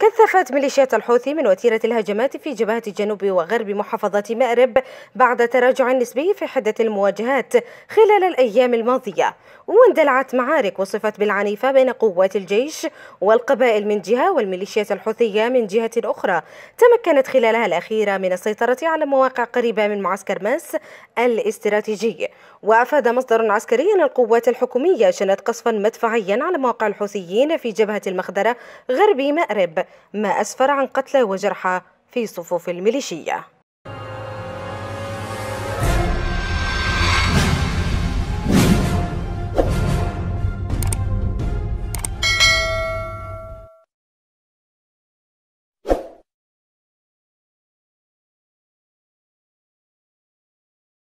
كثفت ميليشيات الحوثي من وتيرة الهجمات في جبهة جنوب وغرب محافظة مأرب بعد تراجع نسبي في حدة المواجهات خلال الأيام الماضية واندلعت معارك وصفت بالعنيفة بين قوات الجيش والقبائل من جهة والميليشيات الحوثية من جهة أخرى تمكنت خلالها الأخيرة من السيطرة على مواقع قريبة من معسكر ماس الاستراتيجي وأفاد مصدر عسكري أن القوات الحكومية شنت قصفا مدفعيا على مواقع الحوثيين في جبهة المخدرة غربي مأرب ما أسفر عن قتلى وجرحى في صفوف الميليشية